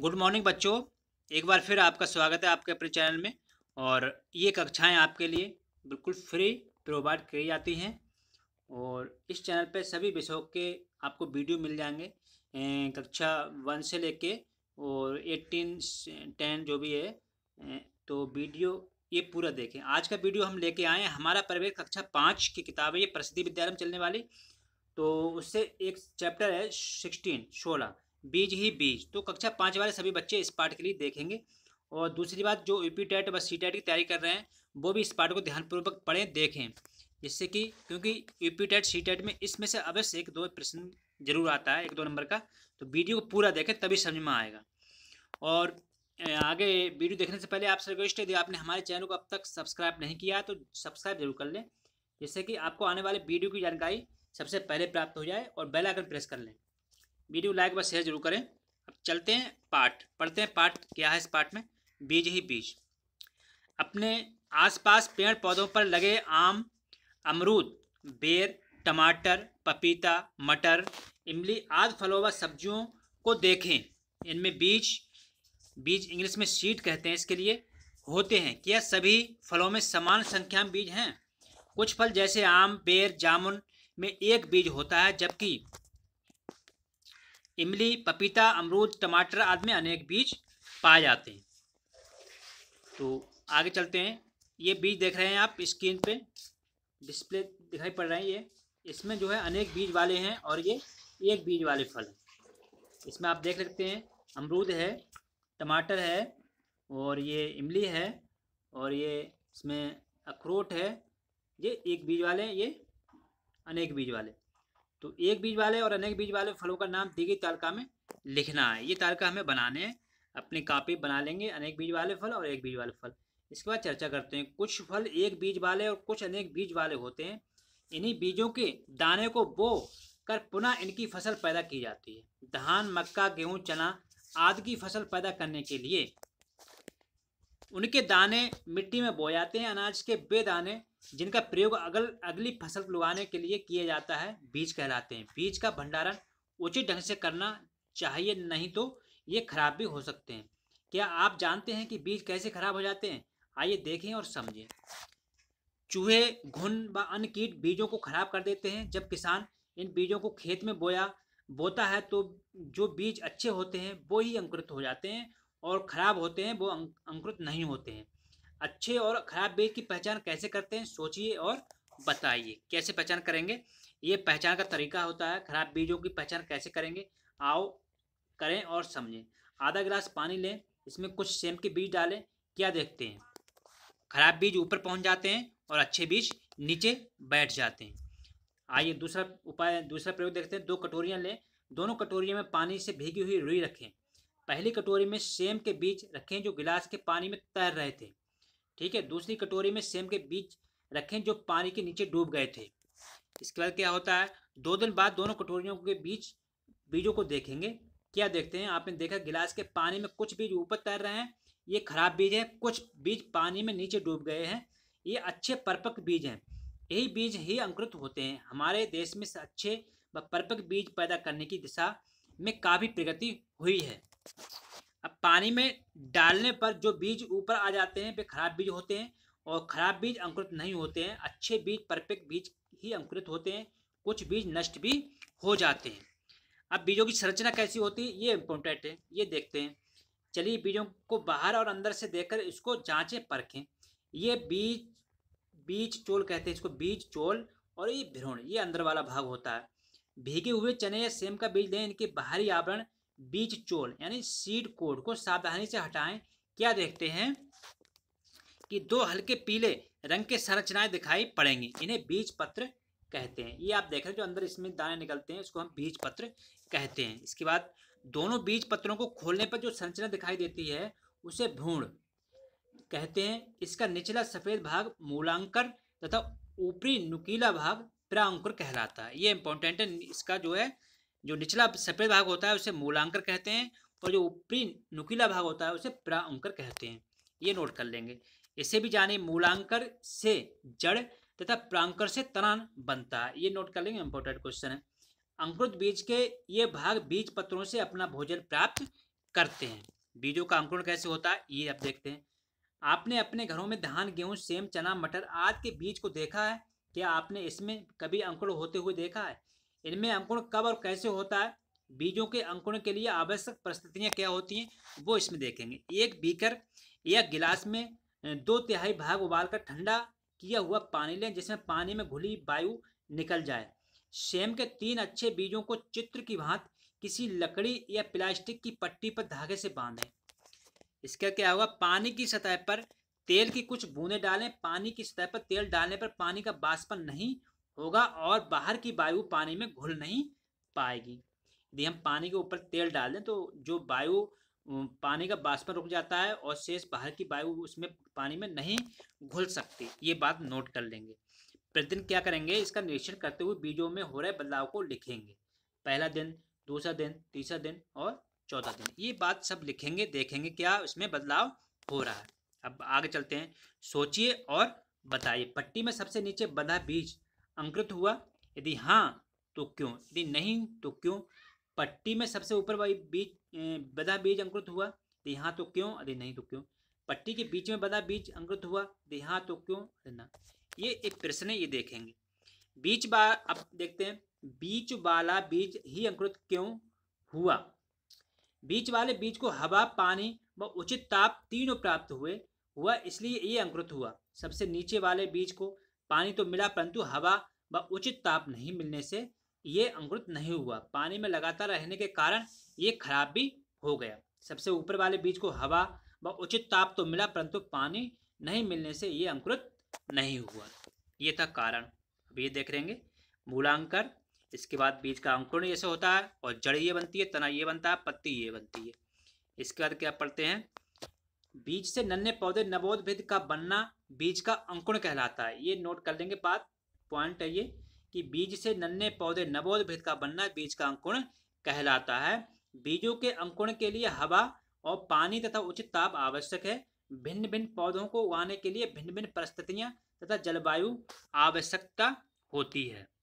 good morning बच्चों एक बार फिर आपका स्वागत है आपके अपने चैनल में और ये कक्षाएं आपके लिए बिल्कुल फ्री प्रोवाइड की जाती हैं और इस चैनल पे सभी विषयों के आपको वीडियो मिल जाएंगे कक्षा वन से लेके और एट्टीन टेन जो भी है तो वीडियो ये पूरा देखें आज का वीडियो हम लेके आए हैं हमारा प्रवेश कक्षा पाँच की किताब है ये प्रसिद्धि विद्यालय में चलने वाली तो उससे एक चैप्टर है सिक्सटीन सोलह बीज ही बीज तो कक्षा पाँच वाले सभी बच्चे इस पार्ट के लिए देखेंगे और दूसरी बात जो यू पी टेट व सी टेट की तैयारी कर रहे हैं वो भी इस पार्ट को ध्यानपूर्वक पढ़ें देखें जिससे कि क्योंकि U P TET C TET में इसमें से अवश्य एक दो प्रश्न जरूर आता है एक दो नंबर का तो वीडियो को पूरा देखें तभी समझ में आएगा और आगे वीडियो देखने से पहले आपसे रिक्वेस्ट है यदि आपने हमारे चैनल को अब तक सब्सक्राइब नहीं किया तो सब्सक्राइब जरूर कर लें जिससे कि आपको आने वाले वीडियो की जानकारी सबसे पहले प्राप्त हो जाए और बेल आइकन प्रेस कर लें वीडियो लाइक व शेयर जरूर करें अब चलते हैं पाठ पढ़ते हैं पाठ क्या है इस पाठ में बीज ही बीज अपने आसपास पेड़ पौधों पर लगे आम अमरूद बेर टमाटर पपीता मटर इमली आदि फलों व सब्जियों को देखें इनमें बीज बीज इंग्लिश में सीट कहते हैं इसके लिए होते हैं क्या सभी फलों में समान संख्या में बीज हैं कुछ फल जैसे आम बेर जामुन में एक बीज होता है जबकि इमली पपीता अमरूद टमाटर आदि में अनेक बीज पाए जाते हैं तो आगे चलते हैं ये बीज देख रहे हैं आप स्क्रीन पे डिस्प्ले दिखाई पड़ रहे हैं ये इसमें जो है अनेक बीज वाले हैं और ये एक बीज वाले फल हैं इसमें आप देख सकते हैं अमरूद है टमाटर है और ये इमली है और ये इसमें अखरोट है ये एक बीज वाले हैं ये अनेक बीज वाले तो एक बीज वाले और अनेक बीज वाले फलों का नाम दी गई तालिका में लिखना है ये तालिका हमें बनाने हैं अपनी कापी बना लेंगे अनेक बीज वाले फल और एक बीज वाले फल इसके बाद चर्चा करते हैं कुछ फल एक बीज वाले और कुछ अनेक बीज वाले होते हैं इन्हीं बीजों के दाने को बो कर पुनः इनकी फसल पैदा की जाती है धान मक्का गेहूं चना आदि की फसल पैदा करने के लिए उनके दाने मिट्टी में बोए जाते हैं अनाज के वे दाने जिनका प्रयोग अगल अगली फसल लगाने के लिए किया जाता है बीज कहलाते हैं बीज का भंडारण उचित ढंग से करना चाहिए नहीं तो ये खराब भी हो सकते हैं क्या आप जानते हैं कि बीज कैसे खराब हो जाते हैं आइए देखें और समझें चूहे घुन व अन्य कीट बीजों को खराब कर देते हैं जब किसान इन बीजों को खेत में बोया बोता है तो जो बीज अच्छे होते हैं वो ही अंकुरित हो जाते हैं और ख़राब होते हैं वो अं-, अंकुरित नहीं होते हैं अच्छे और ख़राब बीज की पहचान कैसे करते हैं सोचिए और बताइए कैसे पहचान करेंगे ये पहचान का तरीका होता है खराब बीजों की पहचान कैसे करेंगे आओ करें और समझें आधा गिलास पानी लें इसमें कुछ सेम के बीज डालें क्या देखते हैं खराब बीज ऊपर पहुंच जाते हैं और अच्छे बीज नीचे बैठ जाते हैं आइए दूसरा उपाय दूसरा प्रयोग देखते हैं दो कटोरियाँ लें दोनों कटोरियों में पानी से भीगी हुई रुई रखें पहली कटोरी में सेम के बीज रखें जो गिलास के पानी में तैर रहे थे ठीक है दूसरी कटोरी में सेम के बीज रखें जो पानी के नीचे डूब गए थे इसके बाद क्या होता है दो दिन बाद दोनों कटोरियों के बीच बीजों को देखेंगे क्या देखते हैं आपने देखा गिलास के पानी में कुछ बीज ऊपर तैर रहे हैं ये खराब बीज है कुछ बीज पानी में नीचे डूब गए हैं ये अच्छे परपक बीज हैं यही बीज ही अंकुरित होते हैं हमारे देश में अच्छे व परपक बीज पैदा करने की दिशा में काफ़ी प्रगति हुई है अब पानी में डालने पर जो बीज ऊपर आ जाते हैं वे खराब बीज होते हैं और खराब बीज अंकुरित नहीं होते हैं अच्छे बीज परफेक्ट बीज ही अंकुरित होते हैं कुछ बीज नष्ट भी हो जाते हैं अब बीजों की संरचना कैसी होती है ये इम्पोर्टेंट है ये देखते हैं चलिए बीजों को बाहर और अंदर से देखकर इसको जांचें परखें ये बीज बीज चोल कहते हैं इसको बीज चोल और ये भ्रूण ये अंदर वाला भाग होता है भीगे हुए चने या सेम का बीज दें इनके बाहरी आवरण बीज चोल यानी सीड कोड को सावधानी से हटाएं क्या देखते हैं कि दो हल्के पीले रंग के संरचनाएं दिखाई पड़ेंगी इन्हें बीज पत्र कहते हैं ये आप देख रहे हैं जो अंदर इसमें दाने निकलते हैं उसको हम बीज पत्र कहते हैं इसके बाद दोनों बीज पत्रों को खोलने पर जो संरचना दिखाई देती है उसे भ्रूण कहते हैं इसका निचला सफ़ेद भाग मूलांकर तथा ऊपरी नुकीला भाग प्रांकुर कहलाता है ये इंपॉर्टेंट है इसका जो है जो निचला सफेद भाग होता है उसे मूलांकर कहते हैं और जो ऊपरी नुकीला भाग होता है उसे प्राअंकर कहते हैं ये नोट कर लेंगे इसे भी जाने मूलांकर से जड़ तथा प्रांकर से तना बनता है ये नोट कर लेंगे इंपॉर्टेंट क्वेश्चन है अंकुरित बीज के ये भाग बीज पत्रों से अपना भोजन प्राप्त करते हैं बीजों का अंकुरण कैसे होता है ये आप देखते हैं आपने अपने घरों में धान गेहूं सेम चना मटर आदि के बीज को देखा है क्या आपने इसमें कभी अंकुर होते हुए देखा है इनमें अंकुरण कब और कैसे होता है बीजों के अंकुरण के लिए आवश्यक परिस्थितियाँ क्या होती हैं वो इसमें देखेंगे एक बीकर या गिलास में दो तिहाई भाग उबालकर ठंडा किया हुआ पानी लें जिसमें पानी में घुली वायु निकल जाए सेम के तीन अच्छे बीजों को चित्र की भांत किसी लकड़ी या प्लास्टिक की पट्टी पर धागे से बांधें इसका क्या होगा पानी की सतह पर तेल की कुछ बूंदें डालें पानी की सतह पर तेल डालने पर पानी का बाष्पन नहीं होगा और बाहर की वायु पानी में घुल नहीं पाएगी यदि हम पानी के ऊपर तेल डाल दें तो जो वायु पानी का बाष्पन रुक जाता है और शेष बाहर की वायु उसमें पानी में नहीं घुल सकती ये बात नोट कर लेंगे प्रतिदिन क्या करेंगे इसका निरीक्षण करते हुए बीजों में हो रहे बदलाव को लिखेंगे पहला दिन दूसरा दिन तीसरा दिन और चौथा दिन ये बात सब लिखेंगे देखेंगे क्या उसमें बदलाव हो रहा है अब आगे चलते हैं सोचिए और बताइए पट्टी में सबसे नीचे बंधा बीज अंकृत हुआ यदि हाँ तो क्यों यदि नहीं तो क्यों पट्टी में सबसे ऊपर वाली बीज बदा बीज अंकृत हुआ यदि हाँ तो क्यों यदि नहीं तो क्यों पट्टी के बीच में बदा बीज अंकृत हुआ यदि हाँ तो क्यों यदि ना ये एक प्रश्न है ये देखेंगे बीच बा अब देखते हैं बीच वाला बीज ही अंकुरित क्यों हुआ बीच वाले बीज को हवा पानी व उचित ताप तीनों प्राप्त हुए हुआ इसलिए ये अंकुरित हुआ सबसे नीचे वाले बीज को पानी तो मिला परंतु हवा व उचित ताप नहीं मिलने से ये अंकुरित नहीं हुआ पानी में लगातार रहने के कारण ये खराब भी हो गया सबसे ऊपर वाले बीज को हवा व उचित ताप तो मिला परंतु पानी नहीं मिलने से ये अंकुरित नहीं हुआ ये था कारण अब ये देख लेंगे मूलांकर इसके बाद बीज का अंकुरण ऐसे होता है और जड़ ये बनती है तना ये बनता है पत्ती ये बनती है इसके बाद क्या पढ़ते हैं बीज से नन्हे पौधे नवोद्भिद का बनना बीज का अंकुण कहलाता है ये नोट कर लेंगे बात पॉइंट है ये कि बीज से नन्हे पौधे नवोद्भिद का बनना बीज का अंकुण कहलाता है बीजों के अंकुण के लिए हवा और पानी तथा उचित ताप आवश्यक है भिन्न भिन्न पौधों को उगाने के लिए भिन्न भिन्न परिस्थितियां तथा जलवायु आवश्यकता होती है